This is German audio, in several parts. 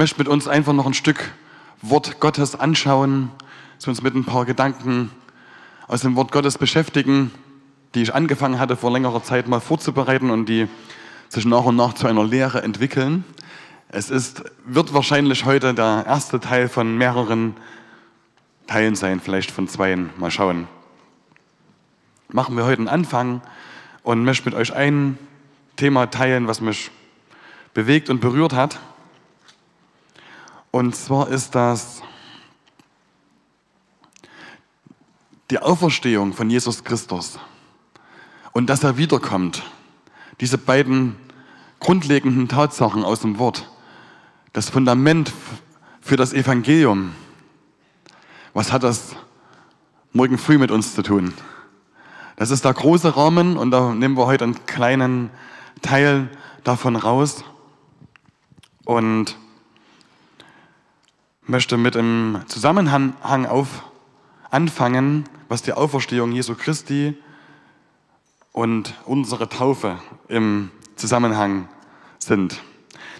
möchte mit uns einfach noch ein Stück Wort Gottes anschauen, dass wir uns mit ein paar Gedanken aus dem Wort Gottes beschäftigen, die ich angefangen hatte vor längerer Zeit mal vorzubereiten und die sich nach und nach zu einer Lehre entwickeln. Es ist, wird wahrscheinlich heute der erste Teil von mehreren Teilen sein, vielleicht von zweien. Mal schauen. Machen wir heute einen Anfang und möchte mit euch ein Thema teilen, was mich bewegt und berührt hat. Und zwar ist das die Auferstehung von Jesus Christus und dass er wiederkommt. Diese beiden grundlegenden Tatsachen aus dem Wort. Das Fundament für das Evangelium. Was hat das morgen früh mit uns zu tun? Das ist der große Rahmen und da nehmen wir heute einen kleinen Teil davon raus. Und möchte mit dem Zusammenhang auf, anfangen, was die Auferstehung Jesu Christi und unsere Taufe im Zusammenhang sind.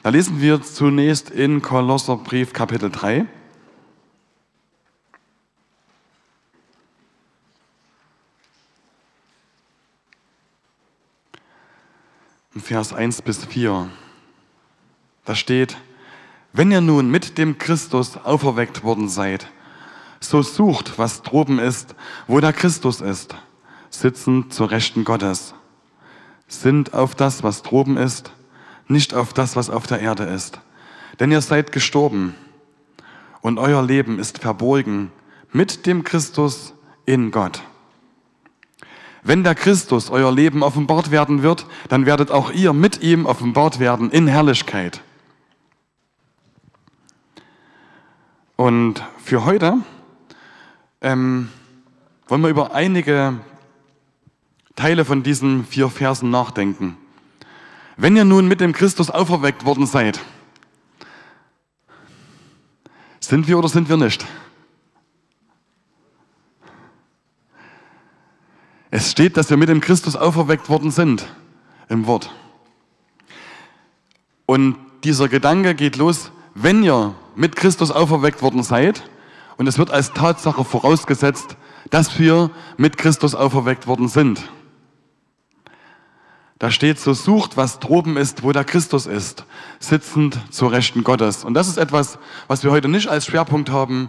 Da lesen wir zunächst in Kolosserbrief Kapitel 3. Vers 1 bis 4. Da steht, wenn ihr nun mit dem Christus auferweckt worden seid, so sucht, was droben ist, wo der Christus ist, sitzen zur Rechten Gottes. Sind auf das, was droben ist, nicht auf das, was auf der Erde ist. Denn ihr seid gestorben und euer Leben ist verborgen mit dem Christus in Gott. Wenn der Christus euer Leben offenbart werden wird, dann werdet auch ihr mit ihm offenbart werden in Herrlichkeit. Und für heute ähm, wollen wir über einige Teile von diesen vier Versen nachdenken. Wenn ihr nun mit dem Christus auferweckt worden seid, sind wir oder sind wir nicht? Es steht, dass wir mit dem Christus auferweckt worden sind im Wort. Und dieser Gedanke geht los wenn ihr mit Christus auferweckt worden seid, und es wird als Tatsache vorausgesetzt, dass wir mit Christus auferweckt worden sind. Da steht, so sucht, was droben ist, wo der Christus ist, sitzend zur Rechten Gottes. Und das ist etwas, was wir heute nicht als Schwerpunkt haben.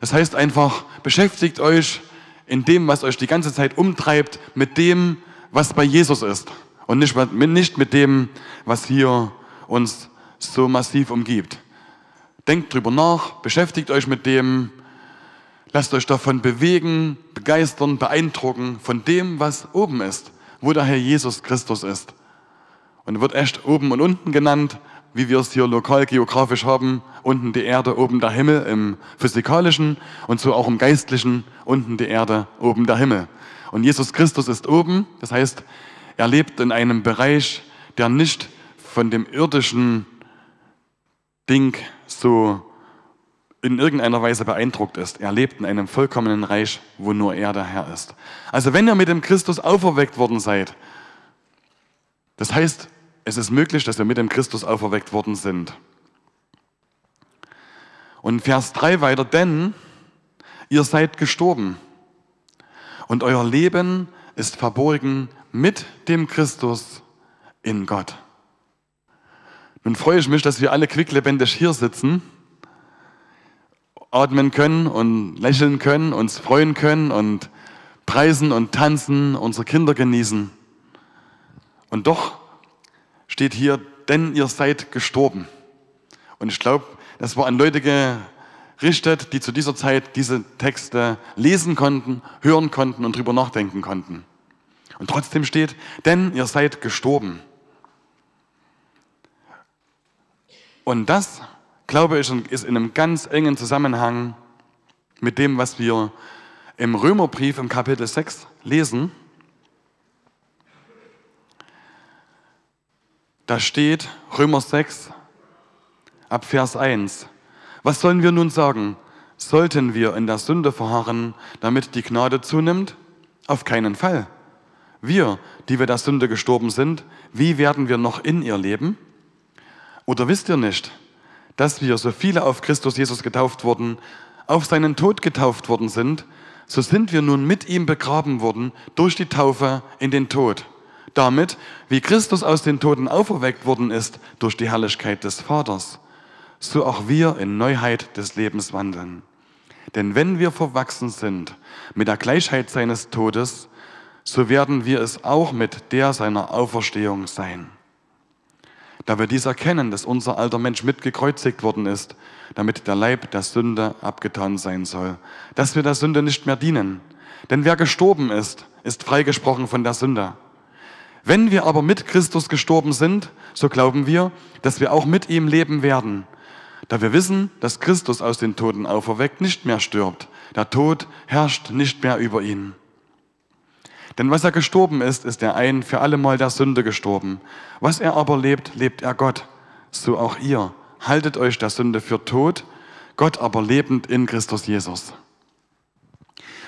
Das heißt einfach, beschäftigt euch in dem, was euch die ganze Zeit umtreibt, mit dem, was bei Jesus ist. Und nicht mit, dem, was hier uns so massiv umgibt. Denkt drüber nach, beschäftigt euch mit dem, lasst euch davon bewegen, begeistern, beeindrucken von dem, was oben ist, wo der Herr Jesus Christus ist. Und wird echt oben und unten genannt, wie wir es hier lokal geografisch haben, unten die Erde, oben der Himmel im physikalischen und so auch im geistlichen, unten die Erde, oben der Himmel. Und Jesus Christus ist oben, das heißt, er lebt in einem Bereich, der nicht von dem irdischen Ding so in irgendeiner Weise beeindruckt ist. Er lebt in einem vollkommenen Reich, wo nur er der Herr ist. Also wenn ihr mit dem Christus auferweckt worden seid, das heißt, es ist möglich, dass wir mit dem Christus auferweckt worden sind. Und Vers 3 weiter, denn ihr seid gestorben und euer Leben ist verborgen mit dem Christus in Gott. Nun freue ich mich, dass wir alle quicklebendig hier sitzen, atmen können und lächeln können, uns freuen können und preisen und tanzen, unsere Kinder genießen. Und doch steht hier, denn ihr seid gestorben. Und ich glaube, das war an Leute gerichtet, die zu dieser Zeit diese Texte lesen konnten, hören konnten und drüber nachdenken konnten. Und trotzdem steht, denn ihr seid gestorben. Und das, glaube ich, ist in einem ganz engen Zusammenhang mit dem, was wir im Römerbrief im Kapitel 6 lesen. Da steht Römer 6 ab Vers 1. Was sollen wir nun sagen? Sollten wir in der Sünde verharren, damit die Gnade zunimmt? Auf keinen Fall. Wir, die wir der Sünde gestorben sind, wie werden wir noch in ihr leben? Oder wisst ihr nicht, dass wir, so viele auf Christus Jesus getauft wurden, auf seinen Tod getauft worden sind, so sind wir nun mit ihm begraben worden durch die Taufe in den Tod. Damit, wie Christus aus den Toten auferweckt worden ist durch die Herrlichkeit des Vaters, so auch wir in Neuheit des Lebens wandeln. Denn wenn wir verwachsen sind mit der Gleichheit seines Todes, so werden wir es auch mit der seiner Auferstehung sein. Da wir dies erkennen, dass unser alter Mensch mitgekreuzigt worden ist, damit der Leib der Sünde abgetan sein soll, dass wir der Sünde nicht mehr dienen. Denn wer gestorben ist, ist freigesprochen von der Sünde. Wenn wir aber mit Christus gestorben sind, so glauben wir, dass wir auch mit ihm leben werden, da wir wissen, dass Christus aus den Toten auferweckt nicht mehr stirbt. Der Tod herrscht nicht mehr über ihn. Denn was er gestorben ist, ist er ein für allemal der Sünde gestorben. Was er aber lebt, lebt er Gott. So auch ihr. Haltet euch der Sünde für tot, Gott aber lebend in Christus Jesus.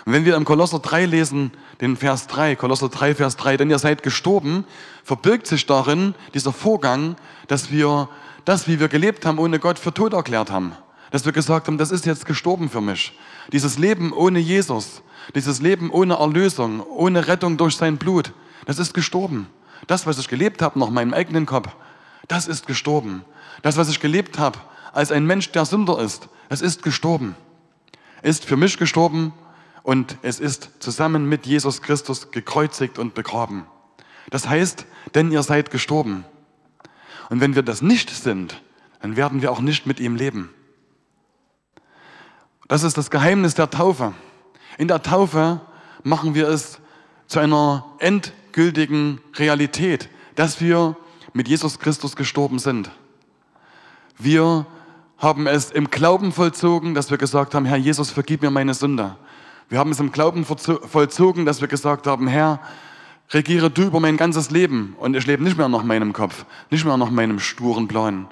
Und wenn wir im Kolosser 3 lesen, den Vers 3, Kolosser 3, Vers 3, denn ihr seid gestorben, verbirgt sich darin dieser Vorgang, dass wir das, wie wir gelebt haben, ohne Gott für tot erklärt haben. Dass wir gesagt haben, das ist jetzt gestorben für mich. Dieses Leben ohne Jesus, dieses Leben ohne Erlösung, ohne Rettung durch sein Blut, das ist gestorben. Das, was ich gelebt habe nach meinem eigenen Kopf, das ist gestorben. Das, was ich gelebt habe als ein Mensch, der Sünder ist, es ist gestorben. Ist für mich gestorben und es ist zusammen mit Jesus Christus gekreuzigt und begraben. Das heißt, denn ihr seid gestorben. Und wenn wir das nicht sind, dann werden wir auch nicht mit ihm leben. Das ist das Geheimnis der Taufe. In der Taufe machen wir es zu einer endgültigen Realität, dass wir mit Jesus Christus gestorben sind. Wir haben es im Glauben vollzogen, dass wir gesagt haben, Herr Jesus, vergib mir meine Sünde. Wir haben es im Glauben vollzogen, dass wir gesagt haben, Herr, regiere du über mein ganzes Leben und ich lebe nicht mehr nach meinem Kopf, nicht mehr nach meinem sturen Plan.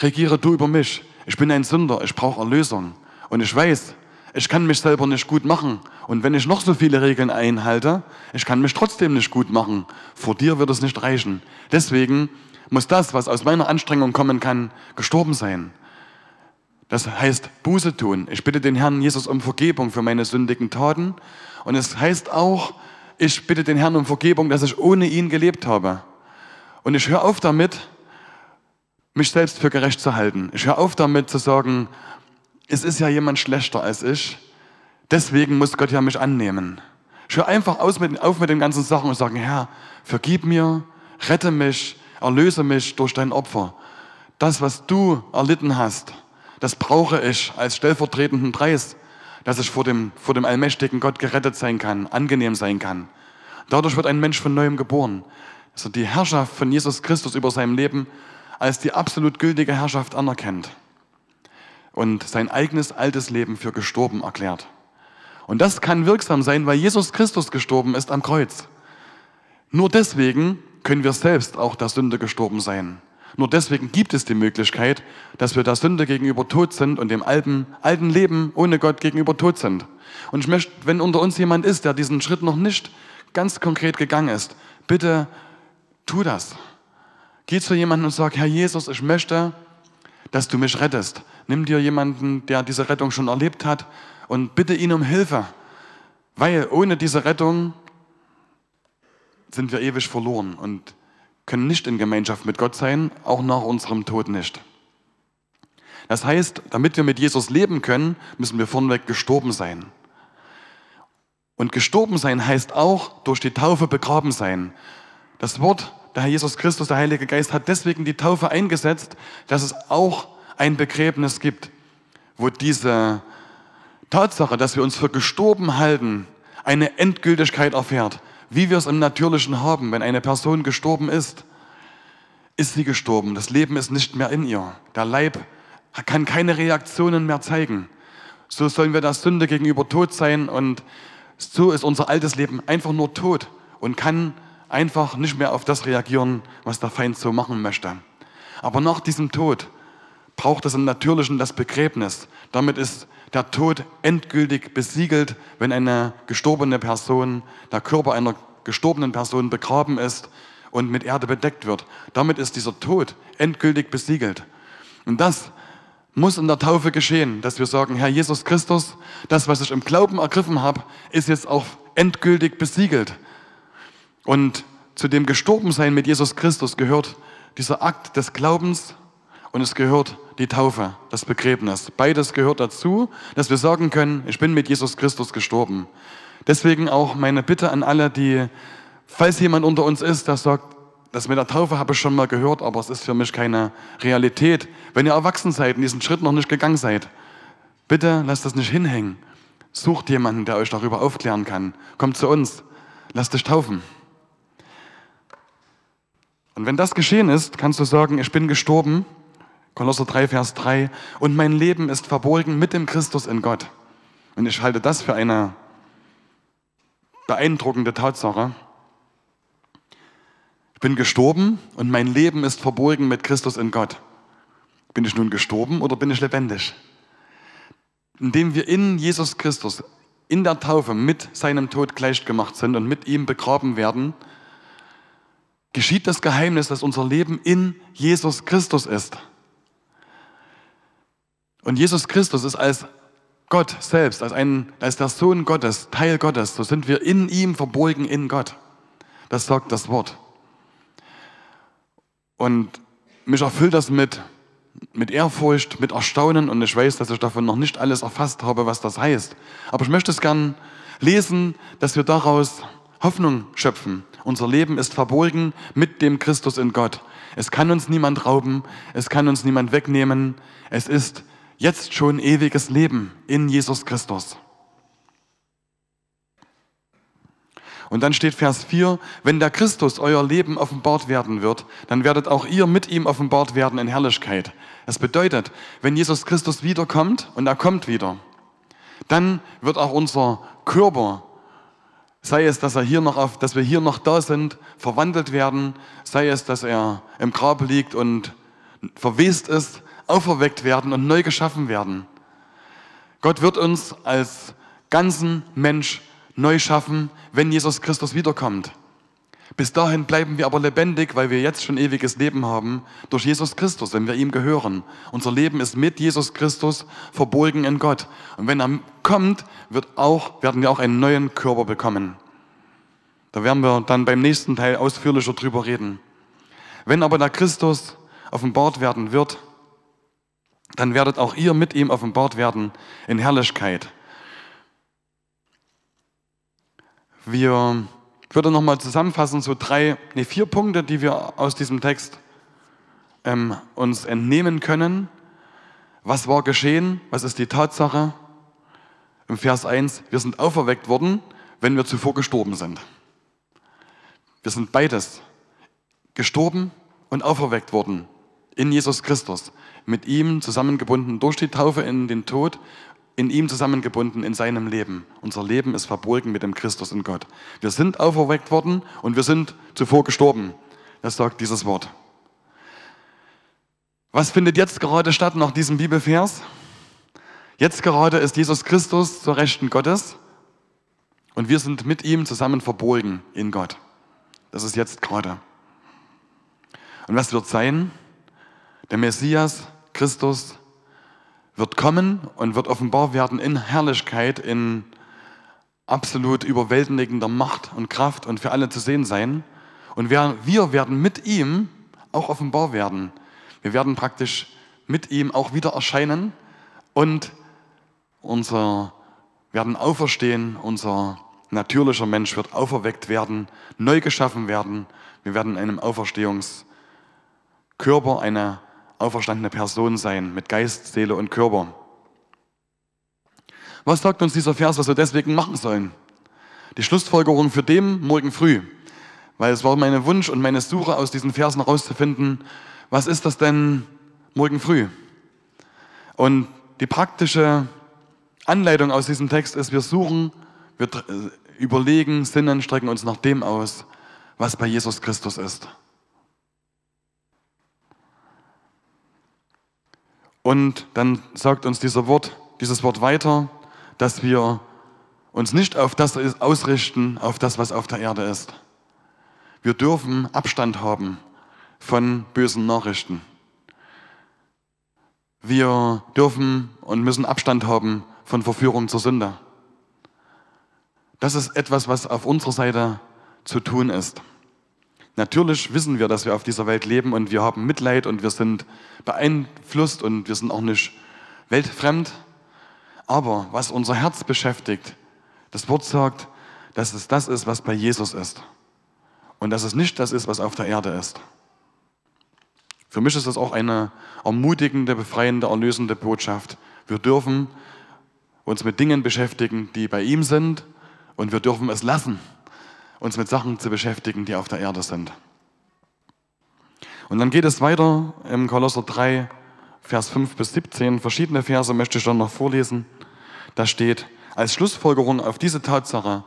Regiere du über mich. Ich bin ein Sünder, ich brauche Erlösung. Und ich weiß, ich kann mich selber nicht gut machen. Und wenn ich noch so viele Regeln einhalte, ich kann mich trotzdem nicht gut machen. Vor dir wird es nicht reichen. Deswegen muss das, was aus meiner Anstrengung kommen kann, gestorben sein. Das heißt Buße tun. Ich bitte den Herrn Jesus um Vergebung für meine sündigen Taten. Und es heißt auch, ich bitte den Herrn um Vergebung, dass ich ohne ihn gelebt habe. Und ich höre auf damit, mich selbst für gerecht zu halten. Ich höre auf damit zu sagen, es ist ja jemand schlechter als ich, deswegen muss Gott ja mich annehmen. Ich höre einfach aus mit, auf mit den ganzen Sachen und sage, Herr, vergib mir, rette mich, erlöse mich durch dein Opfer. Das, was du erlitten hast, das brauche ich als stellvertretenden Preis, dass ich vor dem, vor dem allmächtigen Gott gerettet sein kann, angenehm sein kann. Dadurch wird ein Mensch von neuem geboren. Also die Herrschaft von Jesus Christus über seinem Leben als die absolut gültige Herrschaft anerkennt und sein eigenes altes Leben für gestorben erklärt. Und das kann wirksam sein, weil Jesus Christus gestorben ist am Kreuz. Nur deswegen können wir selbst auch der Sünde gestorben sein. Nur deswegen gibt es die Möglichkeit, dass wir der Sünde gegenüber tot sind und dem alten, alten Leben ohne Gott gegenüber tot sind. Und ich möchte, wenn unter uns jemand ist, der diesen Schritt noch nicht ganz konkret gegangen ist, bitte tu das. Geh zu jemandem und sag, Herr Jesus, ich möchte dass du mich rettest. Nimm dir jemanden, der diese Rettung schon erlebt hat und bitte ihn um Hilfe, weil ohne diese Rettung sind wir ewig verloren und können nicht in Gemeinschaft mit Gott sein, auch nach unserem Tod nicht. Das heißt, damit wir mit Jesus leben können, müssen wir vornweg gestorben sein. Und gestorben sein heißt auch durch die Taufe begraben sein. Das Wort der Herr Jesus Christus, der Heilige Geist, hat deswegen die Taufe eingesetzt, dass es auch ein Begräbnis gibt, wo diese Tatsache, dass wir uns für gestorben halten, eine Endgültigkeit erfährt. Wie wir es im Natürlichen haben, wenn eine Person gestorben ist, ist sie gestorben. Das Leben ist nicht mehr in ihr. Der Leib kann keine Reaktionen mehr zeigen. So sollen wir der Sünde gegenüber tot sein und so ist unser altes Leben einfach nur tot und kann einfach nicht mehr auf das reagieren, was der Feind so machen möchte. Aber nach diesem Tod braucht es im Natürlichen das Begräbnis. Damit ist der Tod endgültig besiegelt, wenn eine gestorbene Person, der Körper einer gestorbenen Person begraben ist und mit Erde bedeckt wird. Damit ist dieser Tod endgültig besiegelt. Und das muss in der Taufe geschehen, dass wir sagen, Herr Jesus Christus, das, was ich im Glauben ergriffen habe, ist jetzt auch endgültig besiegelt. Und zu dem Gestorbensein mit Jesus Christus gehört dieser Akt des Glaubens und es gehört die Taufe, das Begräbnis. Beides gehört dazu, dass wir sagen können, ich bin mit Jesus Christus gestorben. Deswegen auch meine Bitte an alle, die, falls jemand unter uns ist, der sagt, das mit der Taufe habe ich schon mal gehört, aber es ist für mich keine Realität. Wenn ihr erwachsen seid und diesen Schritt noch nicht gegangen seid, bitte lasst das nicht hinhängen. Sucht jemanden, der euch darüber aufklären kann. Kommt zu uns. Lasst dich taufen. Und wenn das geschehen ist, kannst du sagen, ich bin gestorben, Kolosser 3, Vers 3, und mein Leben ist verborgen mit dem Christus in Gott. Und ich halte das für eine beeindruckende Tatsache. Ich bin gestorben und mein Leben ist verborgen mit Christus in Gott. Bin ich nun gestorben oder bin ich lebendig? Indem wir in Jesus Christus in der Taufe mit seinem Tod gleichgemacht sind und mit ihm begraben werden, geschieht das Geheimnis, dass unser Leben in Jesus Christus ist. Und Jesus Christus ist als Gott selbst, als, ein, als der Sohn Gottes, Teil Gottes, so sind wir in ihm verborgen in Gott. Das sagt das Wort. Und mich erfüllt das mit, mit Ehrfurcht, mit Erstaunen und ich weiß, dass ich davon noch nicht alles erfasst habe, was das heißt. Aber ich möchte es gern lesen, dass wir daraus Hoffnung schöpfen unser Leben ist verborgen mit dem Christus in Gott. Es kann uns niemand rauben, es kann uns niemand wegnehmen. Es ist jetzt schon ewiges Leben in Jesus Christus. Und dann steht Vers 4, wenn der Christus euer Leben offenbart werden wird, dann werdet auch ihr mit ihm offenbart werden in Herrlichkeit. Das bedeutet, wenn Jesus Christus wiederkommt und er kommt wieder, dann wird auch unser Körper Sei es, dass, er hier noch auf, dass wir hier noch da sind, verwandelt werden. Sei es, dass er im Grab liegt und verwest ist, auferweckt werden und neu geschaffen werden. Gott wird uns als ganzen Mensch neu schaffen, wenn Jesus Christus wiederkommt. Bis dahin bleiben wir aber lebendig, weil wir jetzt schon ewiges Leben haben durch Jesus Christus, wenn wir ihm gehören. Unser Leben ist mit Jesus Christus verborgen in Gott. Und wenn er kommt, wird auch, werden wir auch einen neuen Körper bekommen. Da werden wir dann beim nächsten Teil ausführlicher drüber reden. Wenn aber der Christus offenbart werden wird, dann werdet auch ihr mit ihm offenbart werden in Herrlichkeit. Wir ich würde nochmal zusammenfassen, so drei, nee, vier Punkte, die wir aus diesem Text ähm, uns entnehmen können. Was war geschehen? Was ist die Tatsache? Im Vers 1, wir sind auferweckt worden, wenn wir zuvor gestorben sind. Wir sind beides, gestorben und auferweckt worden in Jesus Christus, mit ihm zusammengebunden durch die Taufe in den Tod in ihm zusammengebunden, in seinem Leben. Unser Leben ist verborgen mit dem Christus in Gott. Wir sind auferweckt worden und wir sind zuvor gestorben. Das sagt dieses Wort. Was findet jetzt gerade statt nach diesem Bibelvers? Jetzt gerade ist Jesus Christus zur Rechten Gottes und wir sind mit ihm zusammen verborgen in Gott. Das ist jetzt gerade. Und was wird sein? Der Messias, Christus, wird kommen und wird offenbar werden in Herrlichkeit, in absolut überwältigender Macht und Kraft und für alle zu sehen sein. Und wir, wir werden mit ihm auch offenbar werden. Wir werden praktisch mit ihm auch wieder erscheinen und unser, werden auferstehen, unser natürlicher Mensch wird auferweckt werden, neu geschaffen werden. Wir werden in einem Auferstehungskörper, einer auferstandene Person sein, mit Geist, Seele und Körper. Was sagt uns dieser Vers, was wir deswegen machen sollen? Die Schlussfolgerung für dem morgen früh, weil es war mein Wunsch und meine Suche aus diesen Versen herauszufinden, was ist das denn morgen früh? Und die praktische Anleitung aus diesem Text ist, wir suchen, wir äh, überlegen, sinnen, strecken uns nach dem aus, was bei Jesus Christus ist. Und dann sagt uns dieser Wort, dieses Wort weiter, dass wir uns nicht auf das ausrichten, auf das, was auf der Erde ist. Wir dürfen Abstand haben von bösen Nachrichten. Wir dürfen und müssen Abstand haben von Verführung zur Sünde. Das ist etwas, was auf unserer Seite zu tun ist. Natürlich wissen wir, dass wir auf dieser Welt leben und wir haben Mitleid und wir sind beeinflusst und wir sind auch nicht weltfremd. Aber was unser Herz beschäftigt, das Wort sagt, dass es das ist, was bei Jesus ist. Und dass es nicht das ist, was auf der Erde ist. Für mich ist das auch eine ermutigende, befreiende, erlösende Botschaft. Wir dürfen uns mit Dingen beschäftigen, die bei ihm sind und wir dürfen es lassen uns mit Sachen zu beschäftigen, die auf der Erde sind. Und dann geht es weiter im Kolosser 3, Vers 5 bis 17. Verschiedene Verse möchte ich dann noch vorlesen. Da steht, als Schlussfolgerung auf diese Tatsache,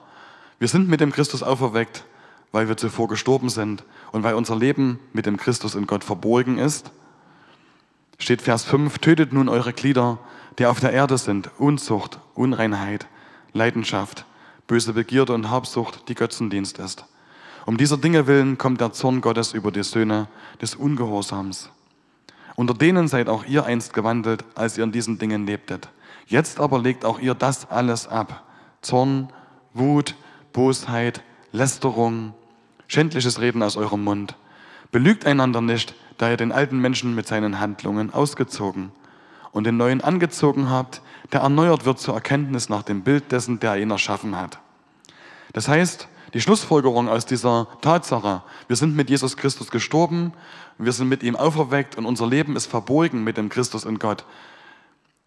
wir sind mit dem Christus auferweckt, weil wir zuvor gestorben sind und weil unser Leben mit dem Christus in Gott verborgen ist, steht Vers 5, tötet nun eure Glieder, die auf der Erde sind, Unzucht, Unreinheit, Leidenschaft, böse Begierde und Habsucht, die Götzendienst ist. Um dieser Dinge willen kommt der Zorn Gottes über die Söhne des Ungehorsams. Unter denen seid auch ihr einst gewandelt, als ihr in diesen Dingen lebtet. Jetzt aber legt auch ihr das alles ab. Zorn, Wut, Bosheit, Lästerung, schändliches Reden aus eurem Mund. Belügt einander nicht, da ihr den alten Menschen mit seinen Handlungen ausgezogen und den neuen angezogen habt, der erneuert wird zur Erkenntnis nach dem Bild dessen, der ihn erschaffen hat. Das heißt, die Schlussfolgerung aus dieser Tatsache, wir sind mit Jesus Christus gestorben, wir sind mit ihm auferweckt und unser Leben ist verborgen mit dem Christus in Gott.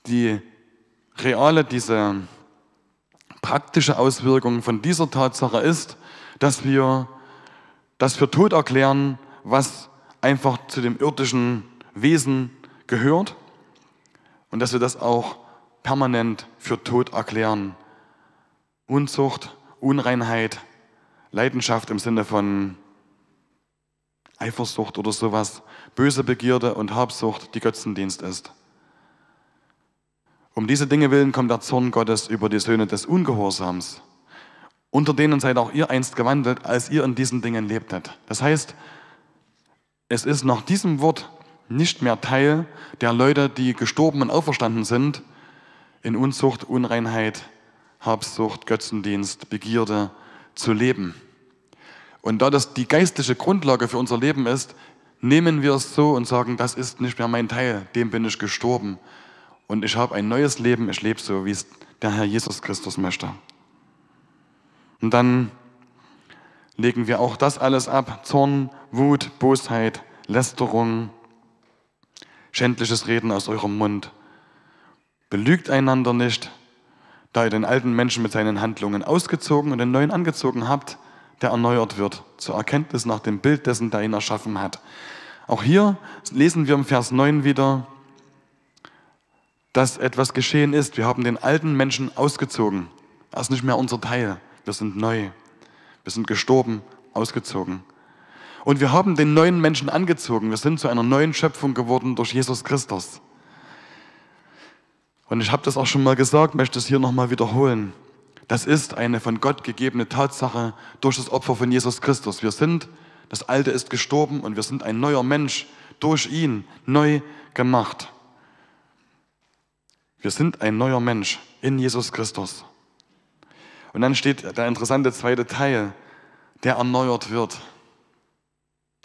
Die reale, diese praktische Auswirkung von dieser Tatsache ist, dass wir das für tot erklären, was einfach zu dem irdischen Wesen gehört und dass wir das auch permanent für tot erklären. Unzucht, Unreinheit, Leidenschaft im Sinne von Eifersucht oder sowas, böse Begierde und Habsucht, die Götzendienst ist. Um diese Dinge willen kommt der Zorn Gottes über die Söhne des Ungehorsams. Unter denen seid auch ihr einst gewandelt, als ihr in diesen Dingen lebtet. Das heißt, es ist nach diesem Wort nicht mehr Teil der Leute, die gestorben und auferstanden sind, in Unzucht, Unreinheit, Habsucht, Götzendienst, Begierde zu leben. Und da das die geistliche Grundlage für unser Leben ist, nehmen wir es so und sagen, das ist nicht mehr mein Teil, dem bin ich gestorben. Und ich habe ein neues Leben, ich lebe so, wie es der Herr Jesus Christus möchte. Und dann legen wir auch das alles ab, Zorn, Wut, Bosheit, Lästerung, schändliches Reden aus eurem Mund. Belügt einander nicht, da ihr den alten Menschen mit seinen Handlungen ausgezogen und den neuen angezogen habt, der erneuert wird, zur Erkenntnis nach dem Bild dessen, der ihn erschaffen hat. Auch hier lesen wir im Vers 9 wieder, dass etwas geschehen ist. Wir haben den alten Menschen ausgezogen. Er ist nicht mehr unser Teil. Wir sind neu. Wir sind gestorben, ausgezogen. Und wir haben den neuen Menschen angezogen. Wir sind zu einer neuen Schöpfung geworden durch Jesus Christus. Und ich habe das auch schon mal gesagt, möchte es hier nochmal wiederholen. Das ist eine von Gott gegebene Tatsache durch das Opfer von Jesus Christus. Wir sind, das Alte ist gestorben und wir sind ein neuer Mensch durch ihn neu gemacht. Wir sind ein neuer Mensch in Jesus Christus. Und dann steht der interessante zweite Teil, der erneuert wird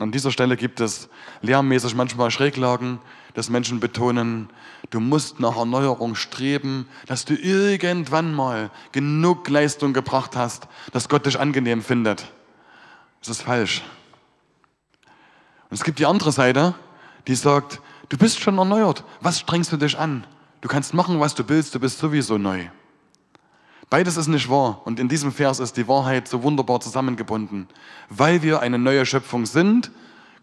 an dieser Stelle gibt es lärmmäßig manchmal Schräglagen, dass Menschen betonen, du musst nach Erneuerung streben, dass du irgendwann mal genug Leistung gebracht hast, dass Gott dich angenehm findet. Das ist falsch. Und es gibt die andere Seite, die sagt, du bist schon erneuert, was strengst du dich an? Du kannst machen, was du willst, du bist sowieso neu. Beides ist nicht wahr. Und in diesem Vers ist die Wahrheit so wunderbar zusammengebunden. Weil wir eine neue Schöpfung sind,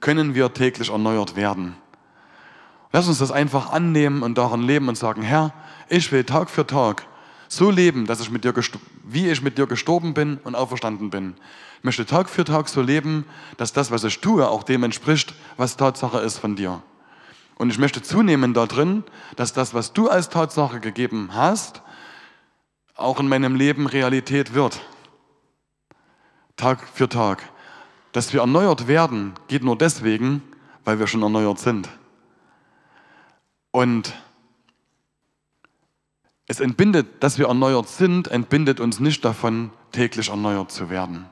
können wir täglich erneuert werden. Lass uns das einfach annehmen und daran leben und sagen, Herr, ich will Tag für Tag so leben, dass ich mit dir wie ich mit dir gestorben bin und auferstanden bin. Ich möchte Tag für Tag so leben, dass das, was ich tue, auch dem entspricht, was Tatsache ist von dir. Und ich möchte zunehmen darin, dass das, was du als Tatsache gegeben hast, auch in meinem Leben Realität wird. Tag für Tag. Dass wir erneuert werden, geht nur deswegen, weil wir schon erneuert sind. Und es entbindet, dass wir erneuert sind, entbindet uns nicht davon, täglich erneuert zu werden.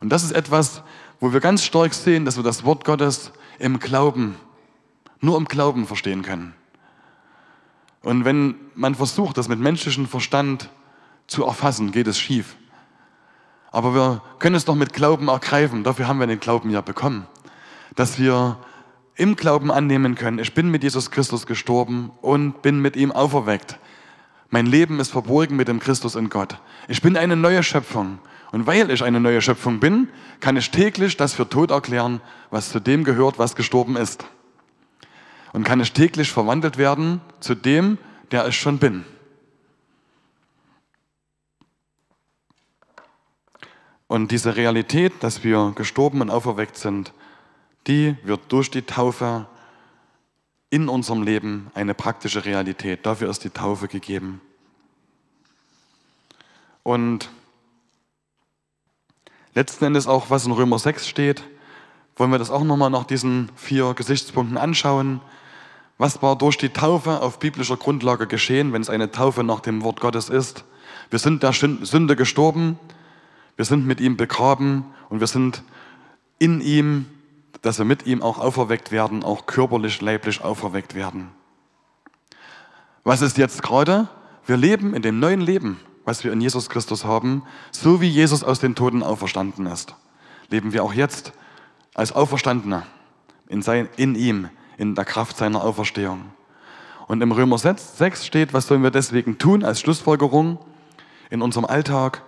Und das ist etwas, wo wir ganz stark sehen, dass wir das Wort Gottes im Glauben, nur im Glauben verstehen können. Und wenn man versucht, das mit menschlichem Verstand zu erfassen, geht es schief. Aber wir können es doch mit Glauben ergreifen. Dafür haben wir den Glauben ja bekommen. Dass wir im Glauben annehmen können, ich bin mit Jesus Christus gestorben und bin mit ihm auferweckt. Mein Leben ist verborgen mit dem Christus in Gott. Ich bin eine neue Schöpfung. Und weil ich eine neue Schöpfung bin, kann ich täglich das für tot erklären, was zu dem gehört, was gestorben ist und kann ich täglich verwandelt werden zu dem, der ich schon bin. Und diese Realität, dass wir gestorben und auferweckt sind, die wird durch die Taufe in unserem Leben eine praktische Realität. Dafür ist die Taufe gegeben. Und letzten Endes auch, was in Römer 6 steht, wollen wir das auch nochmal nach diesen vier Gesichtspunkten anschauen. Was war durch die Taufe auf biblischer Grundlage geschehen, wenn es eine Taufe nach dem Wort Gottes ist? Wir sind der Sünde gestorben, wir sind mit ihm begraben und wir sind in ihm, dass wir mit ihm auch auferweckt werden, auch körperlich, leiblich auferweckt werden. Was ist jetzt gerade? Wir leben in dem neuen Leben, was wir in Jesus Christus haben, so wie Jesus aus den Toten auferstanden ist. Leben wir auch jetzt als Auferstandene in, sein, in ihm in der Kraft seiner Auferstehung. Und im Römer 6 steht, was sollen wir deswegen tun als Schlussfolgerung in unserem Alltag?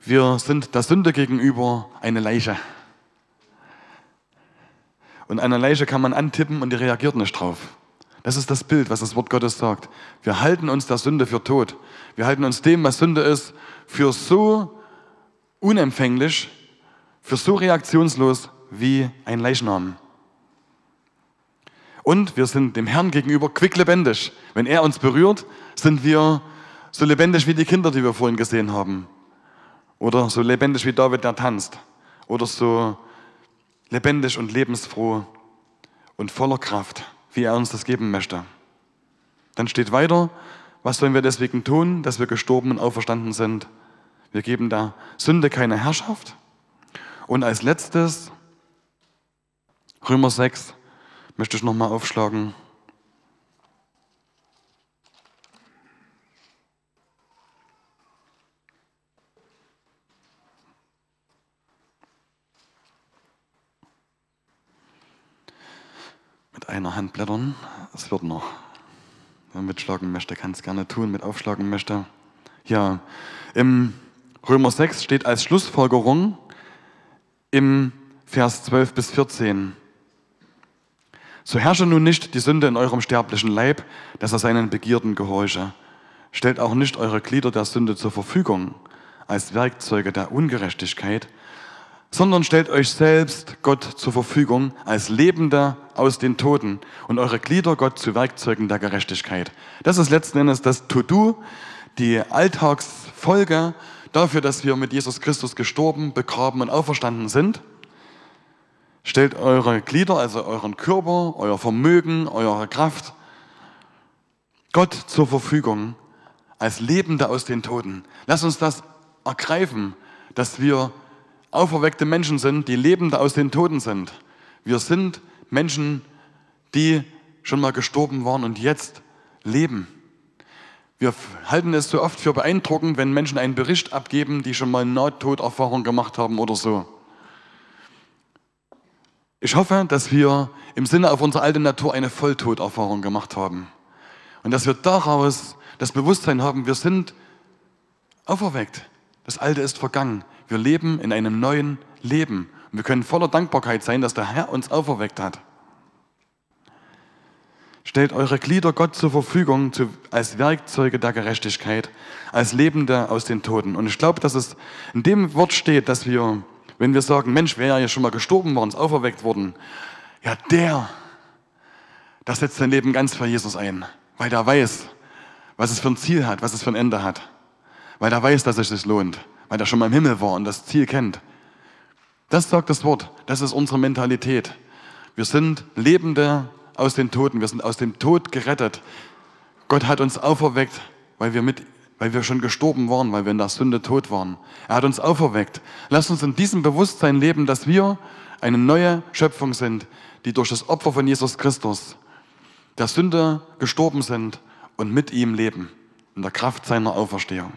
Wir sind der Sünde gegenüber eine Leiche. Und einer Leiche kann man antippen und die reagiert nicht drauf. Das ist das Bild, was das Wort Gottes sagt. Wir halten uns der Sünde für tot. Wir halten uns dem, was Sünde ist, für so unempfänglich, für so reaktionslos wie ein Leichnam. Und wir sind dem Herrn gegenüber quicklebendig. Wenn er uns berührt, sind wir so lebendig wie die Kinder, die wir vorhin gesehen haben. Oder so lebendig wie David, der tanzt. Oder so lebendig und lebensfroh und voller Kraft, wie er uns das geben möchte. Dann steht weiter, was sollen wir deswegen tun, dass wir gestorben und auferstanden sind? Wir geben der Sünde keine Herrschaft. Und als letztes, Römer 6, möchte ich nochmal aufschlagen? Mit einer Hand blättern, es wird noch. Wer mitschlagen möchte, kann es gerne tun, mit aufschlagen möchte. Ja, im Römer 6 steht als Schlussfolgerung im Vers 12 bis 14. So herrsche nun nicht die Sünde in eurem sterblichen Leib, dass er seinen Begierden gehorche. Stellt auch nicht eure Glieder der Sünde zur Verfügung als Werkzeuge der Ungerechtigkeit, sondern stellt euch selbst Gott zur Verfügung als Lebender aus den Toten und eure Glieder Gott zu Werkzeugen der Gerechtigkeit. Das ist letzten Endes das To-Do, die Alltagsfolge dafür, dass wir mit Jesus Christus gestorben, begraben und auferstanden sind. Stellt eure Glieder, also euren Körper, euer Vermögen, eure Kraft Gott zur Verfügung als Lebende aus den Toten. Lass uns das ergreifen, dass wir auferweckte Menschen sind, die Lebende aus den Toten sind. Wir sind Menschen, die schon mal gestorben waren und jetzt leben. Wir halten es so oft für beeindruckend, wenn Menschen einen Bericht abgeben, die schon mal Nahtoderfahrung gemacht haben oder so. Ich hoffe, dass wir im Sinne auf unsere alte Natur eine Volltoderfahrung gemacht haben. Und dass wir daraus das Bewusstsein haben, wir sind auferweckt. Das Alte ist vergangen. Wir leben in einem neuen Leben. Und wir können voller Dankbarkeit sein, dass der Herr uns auferweckt hat. Stellt eure Glieder Gott zur Verfügung zu, als Werkzeuge der Gerechtigkeit, als Lebende aus den Toten. Und ich glaube, dass es in dem Wort steht, dass wir wenn wir sagen, Mensch, wer ja schon mal gestorben war und auferweckt worden, ja, der, der setzt sein Leben ganz für Jesus ein, weil der weiß, was es für ein Ziel hat, was es für ein Ende hat. Weil der weiß, dass es sich lohnt, weil der schon mal im Himmel war und das Ziel kennt. Das sagt das Wort, das ist unsere Mentalität. Wir sind Lebende aus den Toten, wir sind aus dem Tod gerettet. Gott hat uns auferweckt, weil wir mit weil wir schon gestorben waren, weil wir in der Sünde tot waren. Er hat uns auferweckt. Lasst uns in diesem Bewusstsein leben, dass wir eine neue Schöpfung sind, die durch das Opfer von Jesus Christus der Sünde gestorben sind und mit ihm leben, in der Kraft seiner Auferstehung.